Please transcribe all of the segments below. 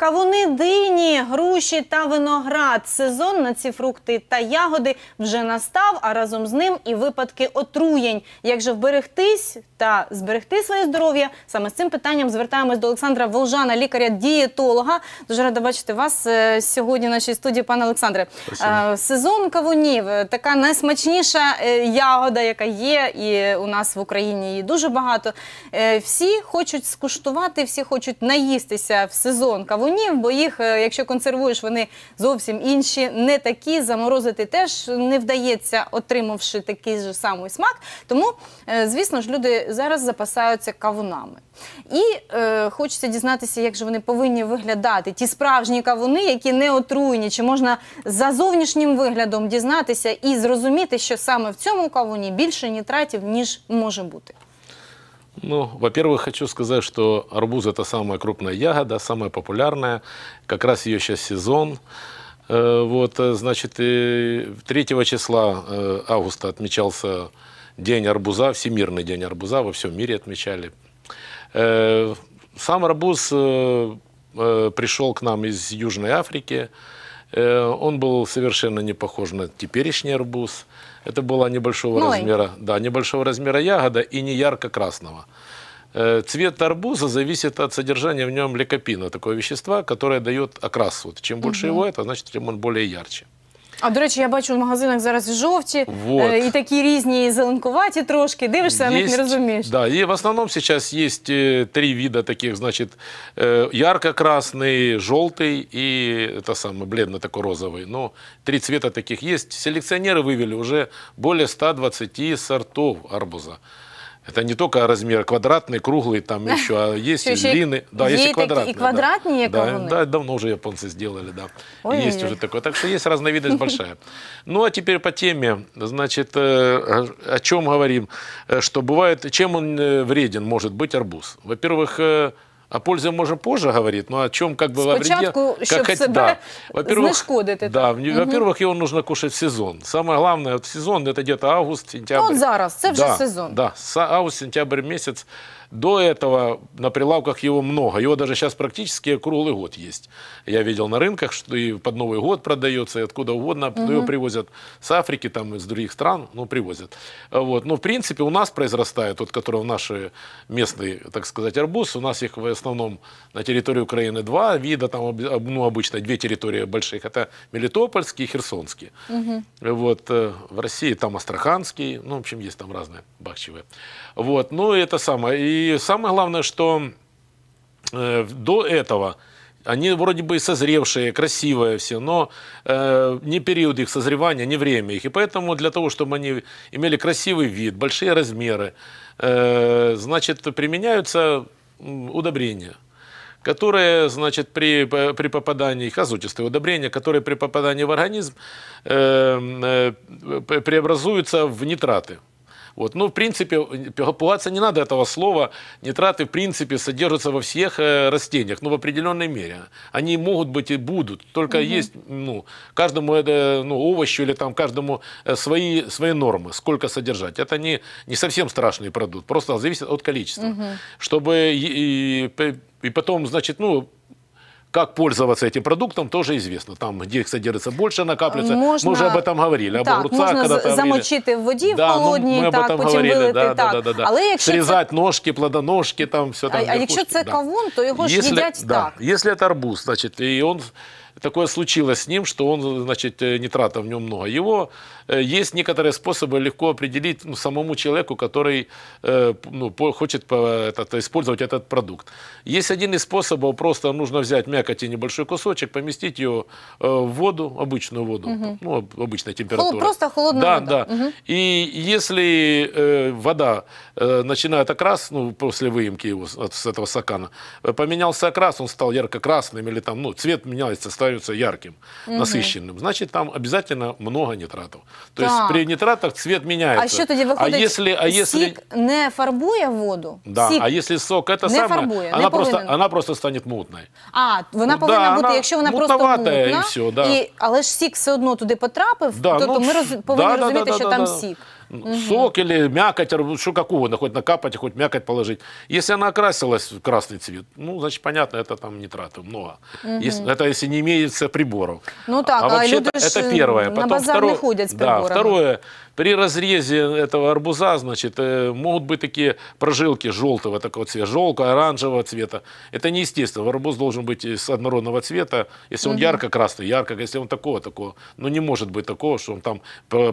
Кавуни, дині, груші та виноград. Сезон на ці фрукти та ягоди вже настав, а разом з ним і випадки отруєнь. Як же вберегтись та зберегти своє здоров'я? Саме з цим питанням звертаємось до Олександра Волжана, лікаря-дієтолога. Дуже рада бачити вас е, сьогодні. в Нашій студії пане Олександре. Е, сезон кавунів е, така найсмачніша ягода, яка є, і у нас в Україні її дуже багато. Всі хочуть скуштувати, всі хочуть наїстися в сезон кавунів кавунів, бо їх, е, якщо консервуєш, вони зовсім інші, не такі. Заморозити теж не вдається, отримавши такий же самий смак. Тому, е, звісно ж, люди зараз запасаються кавунами. І е, хочеться дізнатися, як же вони повинні виглядати. Ті справжні кавуни, які не отруєні, чи можна за зовнішнім виглядом дізнатися і зрозуміти, що саме в цьому кавуні більше нітратів, ніж може бути. Ну, во-первых, хочу сказать, что арбуз – это самая крупная ягода, самая популярная. Как раз ее сейчас сезон. Э, вот, э, значит, 3 числа э, августа отмечался День арбуза, Всемирный день арбуза, во всем мире отмечали. Сам арбуз пришел к нам из Южной Африки. Он был совершенно не похож на теперешний арбуз. Это была небольшого Ной. размера, да, небольшого размера ягода и не ярко-красного. Э, цвет арбуза зависит от содержания в нем лекопина, такого вещества, которое дает окрас. Вот чем больше угу. его это, значит, тем он более ярче. А до речі, я бачу в магазинах зараз жовті Вот. э, и такие різні, и зеленкуваті трошки. Дивишся, а них не Есть- розумієш. Да, и в основном сейчас есть три вида таких, значит, ярко-красный, желтый и это самый бледно такой розовый. Ну, три цвета таких есть. Селекционеры вывели уже более 120 сортов арбуза. Это не только размер квадратный, круглый, там еще а есть и длинный. Да, есть и квадратные. И квадратные да. Да, давно уже японцы сделали, да. Ой, есть ой, уже такое. Так что есть разновидность большая. Ну, а теперь по теме. Значит, э, о чем говорим? Э, что бывает, чем он э, вреден может быть арбуз? Во-первых, о а пользе можем позже говорить, но о чем как бы Спочатку, во вреде... Спочатку, как, себя да. во-первых, Да, угу. во-первых, его нужно кушать в сезон. Самое главное, в сезон это где-то август, сентябрь. Ну, он зараз, Это вже да, сезон. Да, а, август, сентябрь месяц. До этого на прилавках его много. Его даже сейчас практически круглый год есть. Я видел на рынках, что и под Новый год продается, и откуда угодно. Угу. Его привозят с Африки, там, из других стран, ну, привозят. Вот. Но, в принципе, у нас произрастает, вот, которого наши местные, так сказать, арбуз. У нас их в основном на территории Украины два вида, там, ну, обычно две территории больших. Это Мелитопольский и Херсонский. Угу. Вот. Э, в России там Астраханский, ну, в общем, есть там разные бахчевые. Вот. Ну, это самое. И и самое главное, что э, до этого они вроде бы и созревшие, красивые все, но э, не период их созревания, не время их. И поэтому для того, чтобы они имели красивый вид, большие размеры, э, значит, применяются удобрения которые, значит, при, при попадании, их азотистые удобрения, которые при попадании в организм э, э, преобразуются в нитраты. Вот, ну, в принципе, пугаться не надо этого слова. Нитраты, в принципе, содержатся во всех э, растениях, ну, в определенной мере. Они могут быть и будут. Только угу. есть, ну, каждому это, ну, овощу или там каждому э, свои, свои нормы, сколько содержать. Это не, не совсем страшный продукт, просто зависит от количества. Угу. Чтобы и, и, и потом, значит, ну, как пользоваться этим продуктом, тоже известно. Там, где их содержится больше, накапливается. Можна... Мы уже об этом говорили. Об так, огурцах можна замочити в воді да, в холодній, ну, так, потім говорили. вилити. Да, так. Да, да, да, а, Але якщо Срізати це... ножки, плодоножки, там все там. А, а якщо це кавун, то його ж їдять да. так. Если это арбуз, значит, и он такое случилось с ним, что он, значит, э, нитрата в нем много. Его э, есть некоторые способы легко определить ну, самому человеку, который э, ну, хочет этот, использовать этот продукт. Есть один из способов, просто нужно взять мякоть и небольшой кусочек, поместить ее в воду, обычную воду, угу. ну, обычной температуры. Хол, просто холодную да, воду. Да, да. Угу. И если э, вода э, начинает окрас, ну, после выемки его от, с этого сакана, поменялся окрас, он стал ярко-красным или там, ну, цвет меняется, стал являются ярким, угу. насыщенным, значит, там обязательно много нитратов. То так. есть при нитратах цвет меняется. А що тоді виходить, а если, а если... сик не фарбує воду? Да, сік а если сок это не самое, фарбує, она, не просто, она просто станет мутной. А, вона ну, повинна да, бути, якщо вона просто мутна, і все, да. і, але ж сік все одно туди потрапив, да, то, ну, то ми роз... повинні да, розуміти, да, да, що да, там да. сік. Угу. Сок или мякоть, что как угодно, хоть накапать, хоть мякоть положить. Если она окрасилась в красный цвет, ну, значит, понятно, это там нитратов ну, а много. Угу. Если, это если не имеется приборов. Ну так, а, а вообще люди это, это первое. Потом на базарный второе, ходят с приборами. Да, второе, при разрезе этого арбуза, значит, э, могут быть такие прожилки желтого такого цвета, желтого, оранжевого цвета. Это неестественно. Арбуз должен быть с однородного цвета. Если он угу. ярко-красный, ярко, если он такого, такого. но не может быть такого, что он там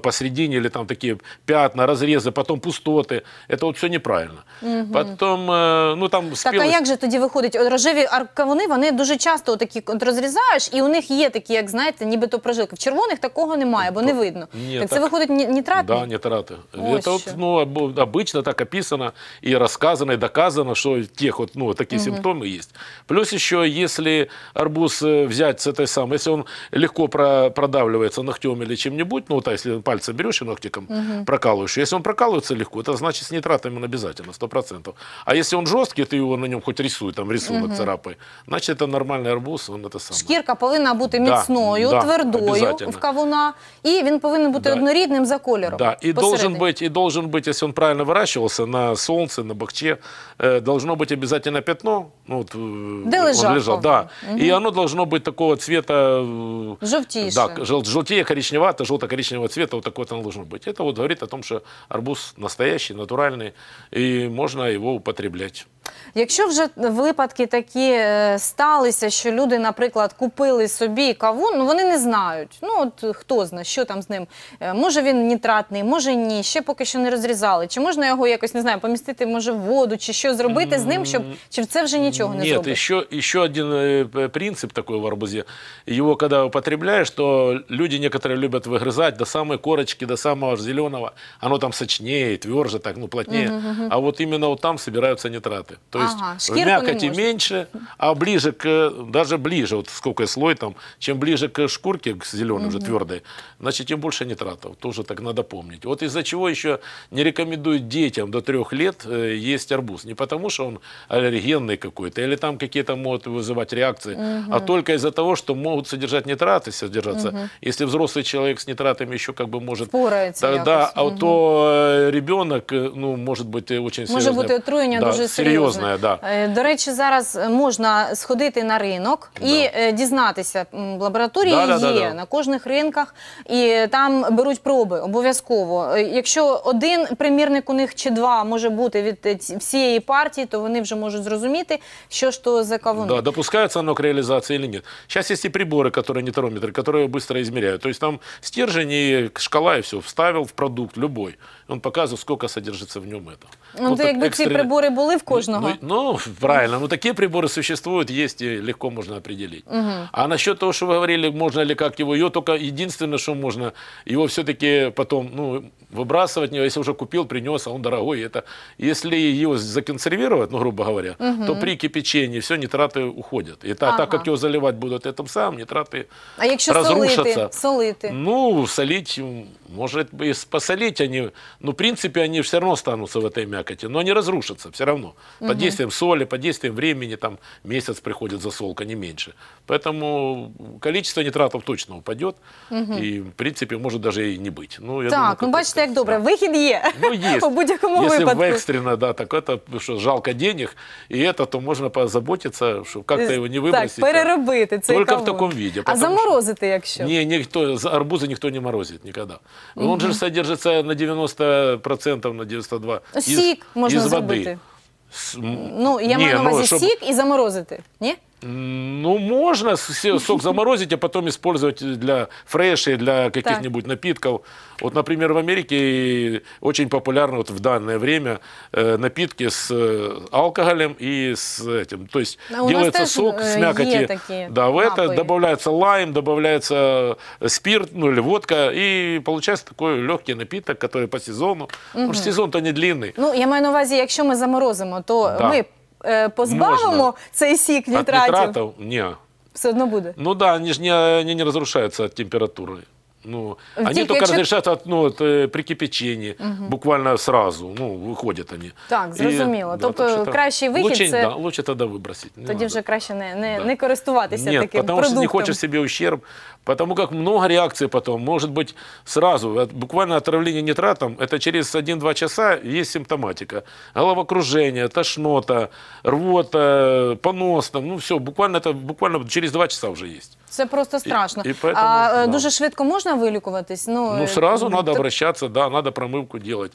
посередине или там такие пятна, разрезы, потом пустоты. Это вот все неправильно. Угу. Потом, э, ну, там спілость. Так, а як же тогда выходит? От рожеві аркавуни, вони дуже часто вот такие разрезаешь и у них есть такие, как знаете, небыто прожилки. В червоних такого немає, бо не видно. Ні, так, так це виходить нітрат нитраты? Да, нитраты. О, это вот, ну, обычно так описано и рассказано, и доказано, что тех вот, ну, такие угу. симптомы есть. Плюс еще, если арбуз э, взять с этой самой, если он легко про, продавливается ногтем или чем-нибудь, ну, вот, а если пальцем берешь и ногтиком угу. прокалываешь, если он прокалывается легко, это значит с нитратами он обязательно, 100%. А если он жесткий, ты его на нем хоть рисуй, там рисунок угу. царапай, значит, это нормальный арбуз, он это сам. Шкірка должна быть мясной, да, твердою в кавуна, і він повинен бути да. однорідним за кольором долларов. Да, и должен быть, и должен быть, если он правильно выращивался на солнце, на бакче, э, должно быть обязательно пятно. Ну, вот, э, Де он лежал, лежал да. Угу. И оно должно быть такого цвета... Э, Желтейшее. Да, жел, желтее, коричневато, желто-коричневого цвета, вот такое оно должно быть. Это вот говорит о том, что арбуз настоящий, натуральный, и можно его употреблять. Якщо вже випадки такі е, сталися, що люди, наприклад, купили собі кавун, ну вони не знають. Ну от хто знає, що там з ним. Е, може він нітратний, може ні, ще поки що не розрізали. Чи можна його якось не знаю, помістити, може, в воду, чи що зробити з ним, щоб чи це вже нічого не зробить? Ні, ще, ще один е, принцип такої в арбузі. Його коли употребляєш, то люди некоторі люблять вигризати до самої корочки, до самого зеленого, воно там сочніє, тверже, так, ну плотніє. А от іменно там збираються нітрати. То есть ага, в мякоти меньше, а ближе к, даже ближе, вот сколько слой там, чем ближе к шкурке, к зеленой угу. уже твердой, значит, тем больше нитратов. Тоже так надо помнить. Вот из-за чего еще не рекомендуют детям до трех лет э, есть арбуз. Не потому, что он аллергенный какой-то, или там какие-то могут вызывать реакции, угу. а только из-за того, что могут содержать нитраты, содержаться. Угу. Если взрослый человек с нитратами еще как бы может... Спорается тогда, а угу. то э, ребенок, э, ну, может быть, очень серьезно... Может быть, отруение да, дуже серьезно. серйозне, да. Е, до речі, зараз е, можна сходити на ринок і е, дізнатися. М, Лабораторії Да, да, да, є да. на кожних ринках, і там беруть проби обов'язково. Якщо один примірник у них чи два може бути від всієї партії, то вони вже можуть зрозуміти, що ж то за кавуни. Да, допускается оно к реализации или нет. Сейчас есть прибори, які которые нейтерометры, которые быстро измеряют. То там стержень і шкала, і все, вставив в продукт будь-який. Він показує, скільки содержится в ньому. Ну, то, якби ці прибори були в кожному. ага. ну, ну, правильно, ну такие приборы существуют, есть и легко можно определить. Угу. А насчет того, что вы говорили, можно ли как его, ее только единственное, что можно, его все-таки потом, ну, выбрасывать, если уже купил, принес, а он дорогой, это, если его законсервировать, ну, грубо говоря, угу. то при кипячении все, нитраты уходят. И та, ага. так как его заливать будут, тим самим, нитраты А якщо розрушаться. солити? солити? Ну, солить. Может, и посолить они, ну, в принципе, они все равно останутся в этой мякоти, но они разрушатся все равно. Под действием соли, под действием времени, там, месяц приходит засолка, не меньше. Поэтому количество нитратов точно упадет, угу. и, в принципе, может даже и не быть. Ну, я так, думаю, ну, бачите, як добре, да. вихід є. Ну, есть. У будь-якому Если випадку. в экстренно, да, так это, что жалко денег, и это, то можно позаботиться, чтобы как-то его не выбросить. Так, переробити цей Только в таком виде. А заморозить, если? Не, никто, арбузы никто не морозит никогда. Угу. Он же содержится на 90%, на 92% Сік из, можна из води. зробити. С- Ну, я ні, маю ну, на увазі щоб- сік і заморозити. Ну, можно сок заморозить, а потом использовать для фрешей, для каких-нибудь так. напитков. Вот, например, в Америке очень популярны вот в данное время э, напитки с э, алкоголем и с этим. То есть а делается сок с э, мякоти. да, в это добавляется лайм, добавляется спирт, ну или водка. И получается такой легкий напиток, который по сезону. Угу. Потому что сезон-то не длинный. Ну, я имею в виду, если мы заморозимо, то да. ми е, позбавимо Можна. цей сік От нітратів, нитратов? Не. все одно буде. Ну да, они же не, они не разрушаются от температуры. Ну, э, они только чи... разрешат от, ну, от, э, при кипяченні, угу. буквально сразу, ну, выходят они. Так, зрозуміло. І, тобто да, так, кращий вихід лучше, це... Да, лучше тоді вибросити. Тоді надо. краще не, не, да. не користуватися Нет, таким потому, продуктом. Нет, потому що не хочешь себе ущерб, потому как много реакций потом, может быть, сразу, буквально отравление нитратом, это через 1-2 часа есть симптоматика. Головокружение, тошнота, рвота, понос, там, ну все, буквально это буквально через 2 часа уже есть. Це просто страшно. И, и поэтому, а да. дуже швидко можна вилікуватись? Ну, ну сразу ну, надо обращаться, да, надо промывку делать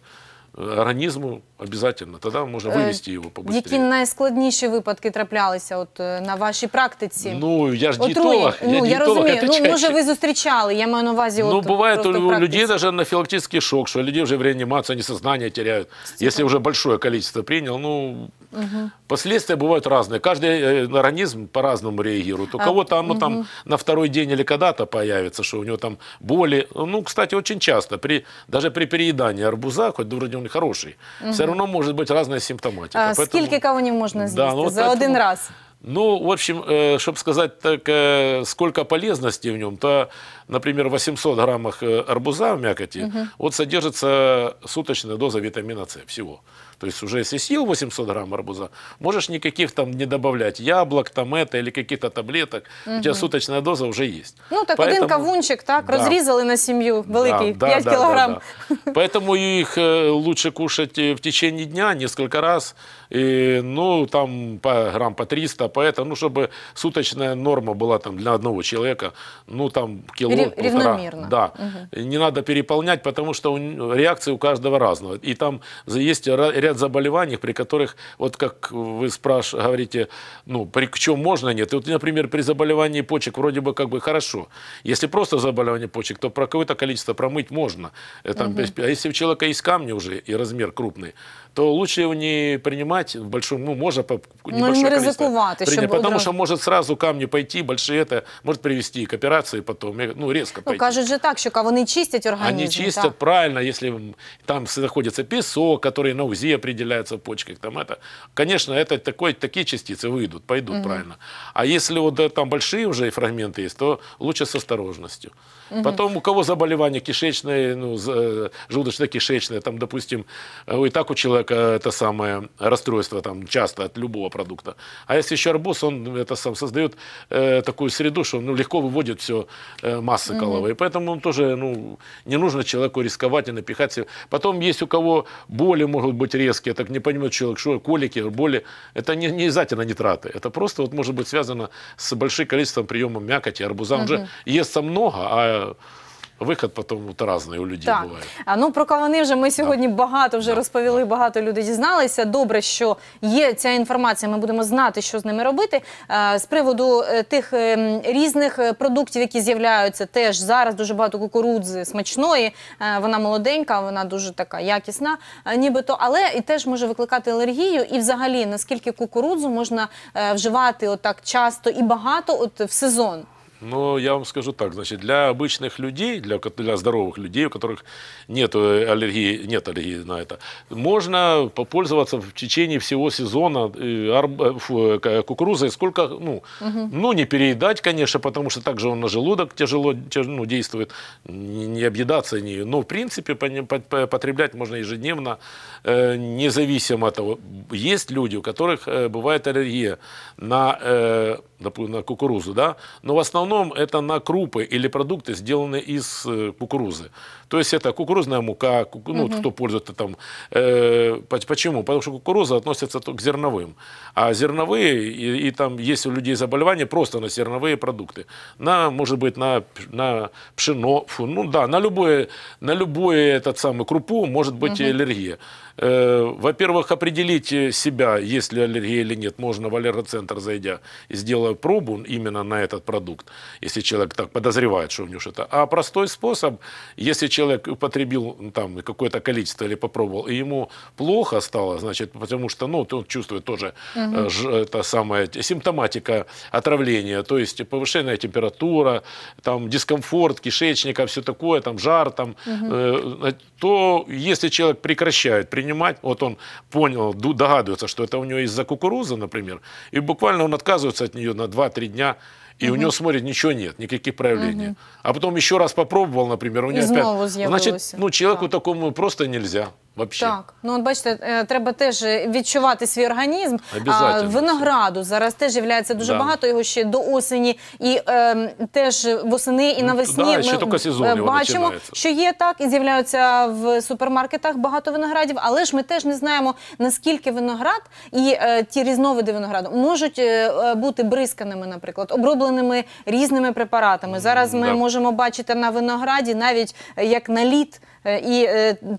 організму обов'язково. Тоді можна э, вивести його побыстрее. Які найскладніші випадки траплялися от, на вашій практиці? Ну, я ж дієтолог. ну, я розумію, ну, може ви зустрічали, я маю на увазі ну, от, Ну, бывает у практиці. людей даже анафилактический шок, що люди вже в реанімації, вони сознання теряють. Якщо вже большое количество прийняв, ну, Угу. Последствия бывают разные. Каждый э, организм по-разному реагирует. У а, кого-то оно угу. там на второй день или когда-то появится, что у него там боли. Ну, кстати, очень часто, при, даже при переедании арбуза, хоть вроде он хороший. Угу. Все равно может быть разная симптоматика. А Поэтому... Скільки кавунів можна з'їсти да, ну, вот за поэтому... один раз? Ну, в общем, э, чтобы сказать так, э, сколько полезности в нем, то, например, в 800 граммах э, арбуза в мякоти угу. вот содержится суточная доза витамина С всего. То есть уже если съел 800 грамм арбуза, можешь никаких там не добавлять яблок, там это или каких-то таблеток. Угу. У тебя суточная доза уже есть. Ну так Поэтому... один кавунчик, так, да. и на семью, великий, да, 5 да, килограмм. Да, да. Поэтому их э, лучше кушать э, в течение дня несколько раз, и, ну там по, грамм по 300, поэтому, ну чтобы суточная норма была там для одного человека, ну там кило, Рев, полтора. Равномерно. Да. Угу. Не надо переполнять, потому что реакции у каждого разного. И там есть ряд ряд заболеваний, при которых, вот как вы спраш... говорите, ну, при чем можно, нет. И вот, например, при заболевании почек вроде бы как бы хорошо. Если просто заболевание почек, то про какое-то количество промыть можно. Это, угу. А если у человека есть камни уже и размер крупный, то лучше его не принимать в большом, ну, можно по ну, небольшое ну, не количество. Принять, потому что может сразу камни пойти, большие это, может привести к операции потом, ну, резко ну, пойти. кажуть же так, що кавуни чистять організм. Они чистят, так. правильно, если там находится песок, который на УЗИ определяются в почках, там это, конечно, это такой, такие частицы выйдут, пойдут угу. правильно. А если вот э, там большие уже фрагменты есть, то лучше с осторожностью. Угу. Потом у кого заболевание кишечное, ну, э, желудочно-кишечное, там, допустим, э, и так у человека это самое расстройство там часто от любого продукта. А если еще арбуз, он ну, это сам создает э, такую среду, что ну, легко выводит все э, массы коловые. Угу. Поэтому он тоже, ну, не нужно человеку рисковать и напихать. Потом есть у кого боли могут быть резкие, так не понимаю, человек, что колики, боли. Это не, не обязательно нитраты. Это просто вот может быть связано с большим количеством приема мякоти, арбуза. Угу. Он же естся много, а Виход потім та різний у людей так. буває. А ну про кавани вже ми сьогодні так. багато вже так. розповіли. Багато людей дізналися. Добре, що є ця інформація. Ми будемо знати, що з ними робити. З приводу е, тих е, різних е, продуктів, які з'являються, теж зараз дуже багато кукурудзи смачної. Вона молоденька, вона дуже така якісна, нібито, але і теж може викликати алергію. І, взагалі, наскільки кукурудзу можна вживати отак часто і багато, от в сезон. Но я вам скажу так, значит, для обычных людей, для, для здоровых людей, у которых нет э, аллергии, нет аллергии на это, можно попользоваться в течение всего сезона э, э, кукурузой, сколько, ну, угу. ну, не переедать, конечно, потому что также он на желудок тяжело ну, действует, не объедаться не, но в принципе потреблять можно ежедневно, независимо от того. Есть люди, у которых бывает аллергия на, на кукурузу, да, но в основном основном это на крупы или продукты, сделанные из э, кукурузы. То есть это кукурузная мука, ну, угу. кто пользуется там. Э, почему? Потому что кукуруза относится к зерновым. А зерновые, и, и там есть у людей заболевания просто на зерновые продукты. На, может быть, на, на пшено, фу, ну да, на любое, на любое этот самый крупу может быть угу. аллергия. Э, Во-первых, определить э, себя, есть ли аллергия или нет, можно в аллергоцентр зайдя, и сделав пробу именно на этот продукт, если человек так подозревает, что у него что-то. А простой способ, если человек человек употребил ну, там какое-то количество или попробовал, и ему плохо стало, значит, потому что, ну, он чувствует тоже угу. э, это самое, симптоматика отравления, то есть повышенная температура, там дискомфорт кишечника, все такое, там жар, там, угу. э, то если человек прекращает принимать, вот он понял, догадывается, что это у него из-за кукурузы, например, и буквально он отказывается от нее на 2-3 дня, и угу. у него смотрит, ничего нет, никаких проявлений. Угу. А потом еще раз попробовал, например, у него и опять... Значит, ну, человеку да. такому просто нельзя. Вообще. Так, ну от бачите, е, треба теж е, відчувати свій організм. А винограду зараз теж являється дуже да. багато його ще до осені, і е, теж восени і ну, навесні да, ми ще е, бачимо, що є так і з'являються в супермаркетах багато виноградів, але ж ми теж не знаємо наскільки виноград і е, ті різновиди винограду можуть е, бути бризканими, наприклад, обробленими різними препаратами. Зараз ми да. можемо бачити на винограді навіть як на наліт. І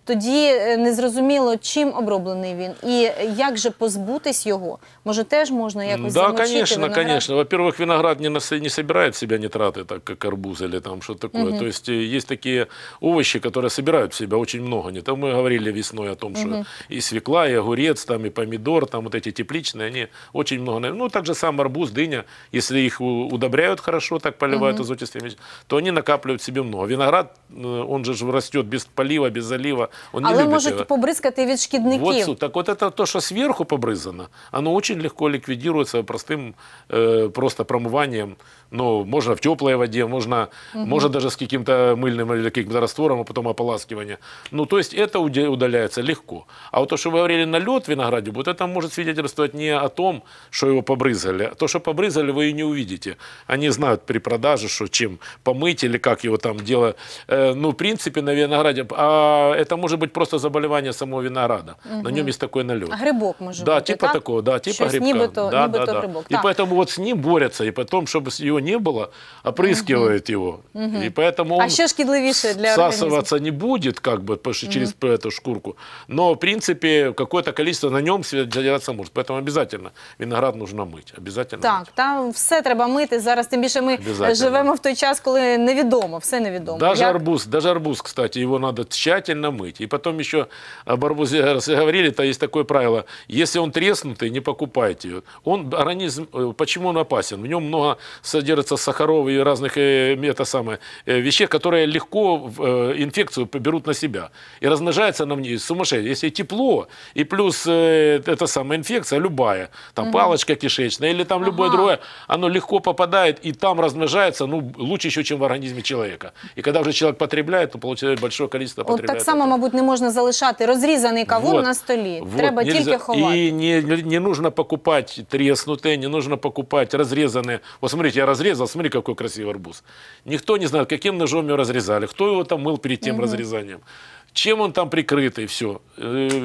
тоді незрозуміло, чим оброблений він і як же позбутись його. Може, теж можна якось да, конечно, виноград? конечно. Во-первых, виноград не, не собирает в себя нитраты, так как арбуз или там что-то такое. Угу. То есть э, есть такие овощи, которые собирают в себя очень много. Не там мы говорили весной о том, что угу. и свекла, и огурец, там и помидор, там вот эти тепличные, они очень много. Ну, так же сам арбуз, дыня, если их удобряют хорошо, так поливают угу. азотистыми, то они накапливают в себе много. Виноград, э, он же растет без полива, без залива. Он не Але любит можуть это. побризкати від шкідників. Вот, так вот это то, что сверху побрызгано, оно очень легко ликвидируется простым э, просто промыванием. Ну, можно в теплой воде, можно, угу. можно даже с каким-то мыльным или каким-то раствором, а потом ополаскивание. Ну, то есть это удаляется легко. А вот то, что вы говорили, налет в винограде, вот это может свидетельствовать не о том, что его побрызгали. А то, что побрызгали, вы и не увидите. Они знают при продаже, что чем помыть или как его там дело. Э, ну, в принципе, на винограде а это может быть просто заболевание самого винограда. Угу. На нем есть такой налет. А грибок может да, быть, типа так? такого, да, типа грибка. да, нібито да, да. грибок. И так. поэтому вот с ним борются, и потом, чтобы его не было, опрыскивают угу. его. Угу. И поэтому он а еще шкідливіше для всасываться не будет, как бы, потому что угу. эту шкурку. Но, в принципе, какое-то количество на нем задержаться может. Поэтому обязательно виноград нужно мыть. Обязательно Так, мыть. там все треба мити. Зараз тим більше ми живемо в той час, когда невідомо, все невідомо. Даже Як... арбуз, даже арбуз, кстати, его надо надо тщательно мыть. И потом еще о барбузе говорили, то есть такое правило, если он треснутый, не покупайте его. Он, организм, э, почему он опасен? В нем много содержится сахаров и разных э, это самое, э, вещей, которые легко инфекцию берут на себя. И размножается на мне сумасшедший. Если тепло, и плюс это самая инфекция, любая, там угу. палочка кишечная или там ага. любое другое, оно легко попадает и там размножается, ну, лучше еще, чем в организме человека. И когда уже человек потребляет, то получает большое количество журналіста От так само, мабуть, не можна залишати розрізаний кавун вот, на столі. Вот, Треба нельзя. тільки ховати. І не, не нужно покупать треснутые, не нужно покупать разрезанные. Вот смотрите, я разрезал, смотри, какой красивый арбуз. Никто не знает, каким ножом его разрезали, кто его там мыл перед тем угу. разрезанием. чем он там прикрыт и все. Э,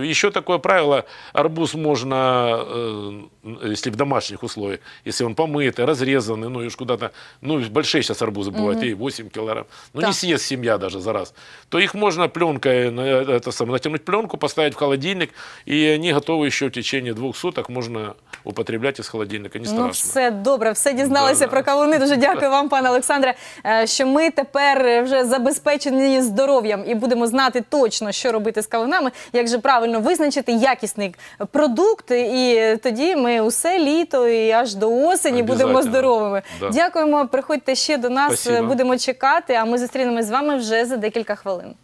еще такое правило, арбуз можно, э, если в домашних условиях, если он помытый, разрезанный, ну, уж куда-то, ну, большие сейчас арбузы бывают, угу. и 8 килограмм, ну, да. не съест семья даже за раз, то их можно пленкой, э, это самое, натянуть пленку, поставить в холодильник, и они готовы еще в течение двух суток можно употреблять из холодильника, не ну, страшно. Ну, все добре, все дізналися да, про кавуни, дуже дякую вам, пане Олександре, е, що ми тепер вже забезпечені здоров'ям і будемо знати точно, точно, що робити з кавунами, як же правильно визначити якісний продукт. І тоді ми усе літо і аж до осені будемо здоровими. Да. Дякуємо, приходьте ще до нас, Спасибо. будемо чекати. А ми зустрінемось з вами вже за декілька хвилин.